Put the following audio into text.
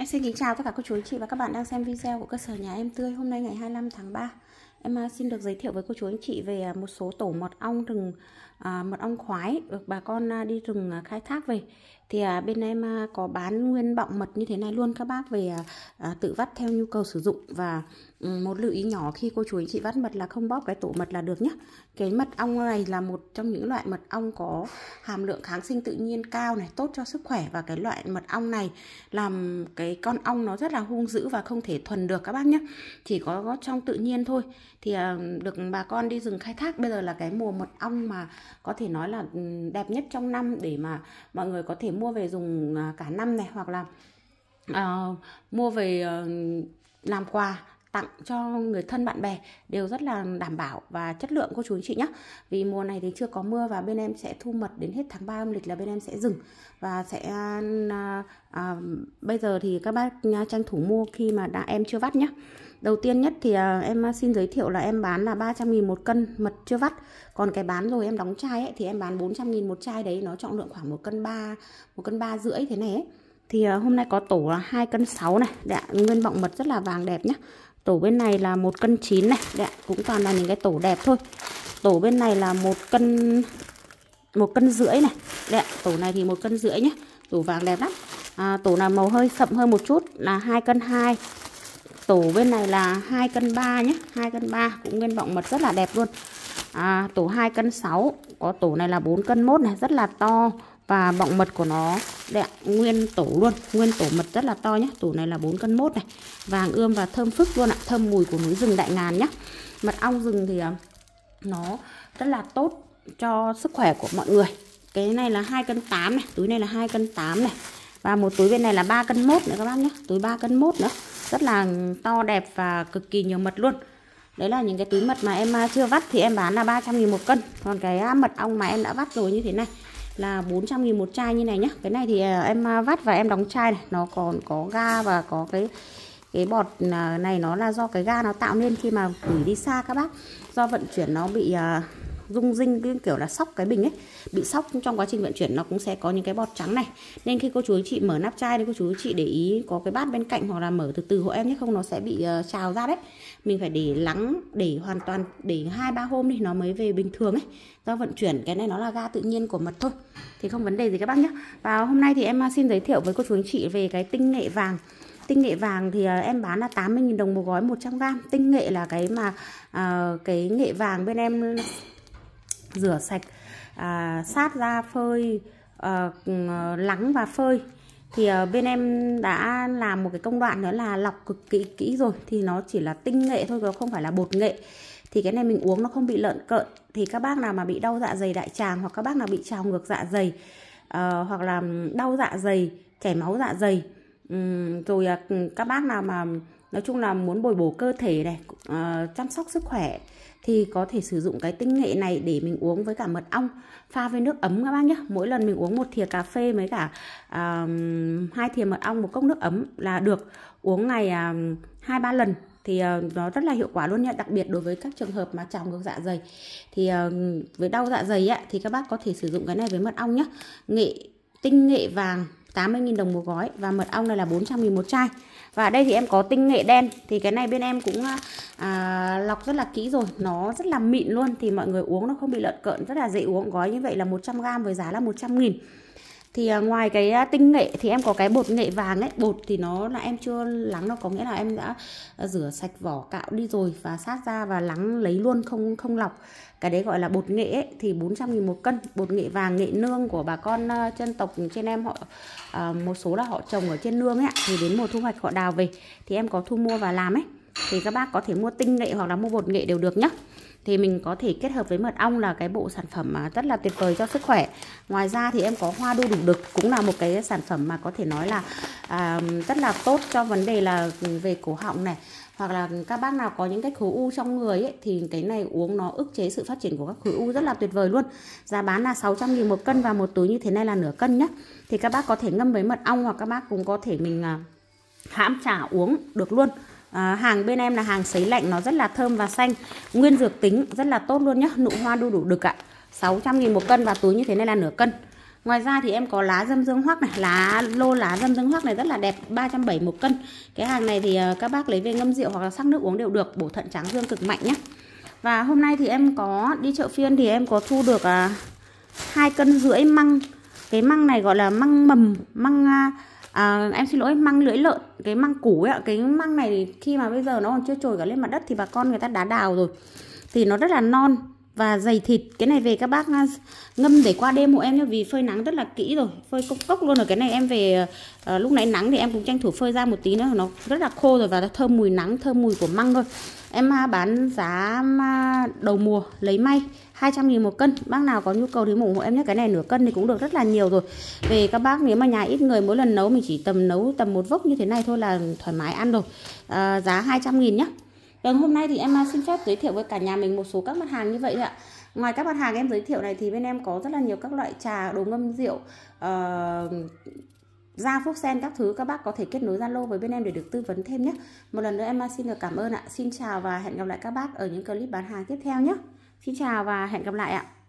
Em xin kính chào tất cả cô chú anh chị và các bạn đang xem video của cơ sở nhà em tươi hôm nay ngày 25 tháng 3 Em à, xin được giới thiệu với cô chú anh chị về à, một số tổ mật ong rừng À, mật ong khoái được bà con à, đi rừng à, khai thác về thì bên em có bán nguyên bọng mật như thế này luôn các bác về tự vắt theo nhu cầu sử dụng và ừ, một lưu ý nhỏ khi cô chú anh chị vắt mật là không bóp cái tổ mật là được nhé cái mật ong này là một trong những loại mật ong có hàm lượng kháng sinh tự nhiên cao này tốt cho sức khỏe và cái loại mật ong này làm cái con ong nó rất là hung dữ và không thể thuần được các bác nhé chỉ có trong tự nhiên thôi thì được bà con đi rừng khai thác bây giờ là cái mùa mật ong mà có thể nói là ừ, đẹp nhất trong năm để mà mọi người có thể mua về dùng à, cả năm này hoặc là uh, mua về uh, làm quà tặng cho người thân bạn bè đều rất là đảm bảo và chất lượng cô chú anh chị nhé vì mùa này thì chưa có mưa và bên em sẽ thu mật đến hết tháng 3 âm lịch là bên em sẽ dừng và sẽ à, à, à bây giờ thì các bác nha, tranh thủ mua khi mà đã em chưa vắt nhé Đầu tiên nhất thì à, em à, xin giới thiệu là em bán là 300 nghìn một cân mật chưa vắt. Còn cái bán rồi em đóng chai ấy, thì em bán 400 nghìn một chai đấy, nó trọng lượng khoảng một cân ba một cân ba rưỡi thế này ấy. Thì à, hôm nay có tổ là 2 cân 6 này, đã nguyên bọng mật rất là vàng đẹp nhá. Tổ bên này là một cân 9 này, đã cũng toàn là những cái tổ đẹp thôi. Tổ bên này là một cân một cân rưỡi này. Đấy, tổ này thì một cân rưỡi nhá. Tổ vàng đẹp lắm. À, tổ là màu hơi sậm hơn một chút là 2 cân 2 tủ bên này là 2 cân 3 nhé 2 cân 3 cũng nguyên vọng mật rất là đẹp luôn à, tủ 2 cân 6 có tủ này là 4 cân 1 này rất là to và bọng mật của nó đẹp nguyên tủ luôn nguyên tổ mật rất là to nhé tủ này là 4 cân 1 này vàng ươm và thơm phức luôn ạ thơm mùi của núi rừng đại ngàn nhé mật ong rừng thì à, nó rất là tốt cho sức khỏe của mọi người cái này là 2 cân 8 này túi này là 2 cân 8 này và một túi bên này là 3 cân 1 nữa các bác nhé túi 3 cân 1 nữa rất là to đẹp và cực kỳ nhiều mật luôn đấy là những cái túi mật mà em à, chưa vắt thì em bán là 300 nghìn một cân còn cái à, mật ong mà em đã vắt rồi như thế này là 400 nghìn một chai như này nhá cái này thì à, em vắt và em đóng chai này nó còn có ga và có cái cái bọt này nó là do cái ga nó tạo nên khi mà gửi đi xa các bác do vận chuyển nó bị rung rinh cái kiểu là sóc cái bình ấy bị sóc trong quá trình vận chuyển nó cũng sẽ có những cái bọt trắng này nên khi cô chú chị mở nắp chai thì cô chú chị để ý có cái bát bên cạnh hoặc là mở từ từ hộ em nhé không nó sẽ bị uh, trào ra đấy mình phải để lắng để hoàn toàn để hai ba hôm đi nó mới về bình thường ấy do vận chuyển cái này nó là ga tự nhiên của mật thôi thì không vấn đề gì các bác nhé và hôm nay thì em ờ, xin giới thiệu với cô chú chị về cái tinh nghệ vàng tinh nghệ vàng thì ờ, em bán là 80.000 đồng một gói 100 g. Tinh nghệ là cái mà uh, cái nghệ vàng bên em rửa sạch à, sát ra phơi à, lắng và phơi thì à, bên em đã làm một cái công đoạn nữa là lọc cực kỹ kỹ rồi thì nó chỉ là tinh nghệ thôi nó không phải là bột nghệ thì cái này mình uống nó không bị lợn cợn thì các bác nào mà bị đau dạ dày đại tràng hoặc các bác nào bị trào ngược dạ dày uh, hoặc là ừ, đau dạ dày chảy máu dạ dày um, rồi uh, các bác nào mà nói chung là muốn bồi bổ cơ thể này uh, chăm sóc sức khỏe thì có thể sử dụng cái tinh nghệ này để mình uống với cả mật ong pha với nước ấm các bác nhé mỗi lần mình uống một thìa cà phê với cả uh, hai thìa mật ong một cốc nước ấm là được uống ngày hai uh, ba lần thì uh, nó rất là hiệu quả luôn nhé đặc biệt đối với các trường hợp mà trào ngược dạ dày thì uh, với đau dạ dày á, thì các bác có thể sử dụng cái này với mật ong nhé nghệ tinh nghệ vàng 80.000 đồng một gói và mật ong này là 400.000 một chai và đây thì em có tinh nghệ đen thì cái này bên em cũng à, à, lọc rất là kỹ rồi nó rất là mịn luôn thì mọi người uống nó không bị lợn cợn rất là dễ uống gói như vậy là 100g với giá là 100.000 thì à, ngoài cái à, tinh nghệ thì em có cái bột nghệ vàng ấy bột thì nó là em chưa lắng đâu có nghĩa là em đã à, rửa sạch vỏ cạo đi rồi và sát ra và lắng lấy luôn không không lọc cái đấy gọi là bột nghệ ấy, thì 400 nghìn một cân bột nghệ vàng nghệ nương của bà con dân tộc trên em họ một số là họ trồng ở trên nương ấy thì đến mùa thu hoạch họ đào về thì em có thu mua và làm ấy thì các bác có thể mua tinh nghệ hoặc là mua bột nghệ đều được nhé thì mình có thể kết hợp với mật ong là cái bộ sản phẩm rất là tuyệt vời cho sức khỏe ngoài ra thì em có hoa đu đủ đực cũng là một cái sản phẩm mà có thể nói là à, rất là tốt cho vấn đề là về cổ họng này hoặc là các bác nào có những cái khối u trong người ấy, thì cái này uống nó ức chế sự phát triển của các khối u rất là tuyệt vời luôn giá bán là 600 nghìn một cân và một túi như thế này là nửa cân nhé thì các bác có thể ngâm với mật ong hoặc các bác cũng có thể mình à, hãm trà uống được luôn À, hàng bên em là hàng sấy lạnh nó rất là thơm và xanh Nguyên dược tính rất là tốt luôn nhá Nụ hoa đu đủ đực ạ à. 600 nghìn một cân và túi như thế này là nửa cân Ngoài ra thì em có lá dâm dương hoắc này lá Lô lá dâm dương hoắc này rất là đẹp 370 một cân Cái hàng này thì ờ, các bác lấy về ngâm rượu hoặc là sắc nước uống đều được Bổ thận trắng dương cực mạnh nhé Và hôm nay thì em có đi chợ phiên thì em có thu được à, hai à, cân rưỡi măng Cái măng này gọi là măng mầm Măng... À, à, em xin lỗi măng lưỡi lợn cái măng củ ấy ạ cái măng này thì khi mà bây giờ nó còn chưa trồi cả lên mặt đất thì bà con người ta đá đào rồi thì nó rất là non và dày thịt cái này về các bác à, ngâm để qua đêm hộ em nhé vì phơi nắng rất là kỹ rồi phơi cốc cốc luôn rồi cái này em về à, lúc nãy nắng thì em cũng tranh thủ phơi ra một tí nữa nó rất là khô rồi và nó thơm mùi nắng thơm mùi của măng thôi em à, bán giá à, đầu mùa lấy may 200 nghìn một cân bác nào có nhu cầu thì ủng hộ em nhé cái này nửa cân thì cũng được rất là nhiều rồi về các bác nếu mà nhà ít người mỗi lần nấu mình chỉ tầm nấu tầm một vốc như thế này thôi là thoải mái ăn rồi à, giá 200 nghìn nhé Vâng, hôm nay thì em à, xin phép giới thiệu với cả nhà mình một số các mặt hàng như vậy ạ. Ngoài các mặt hàng em giới thiệu này thì bên em có rất là nhiều các loại trà, đồ ngâm rượu, uh, da phúc sen các thứ các bác có thể kết nối Zalo với bên em để được tư vấn thêm nhé. Một lần nữa em à, xin được cảm ơn ạ. Xin chào và hẹn gặp lại các bác ở những clip bán hàng tiếp theo nhé. Xin chào và hẹn gặp lại ạ.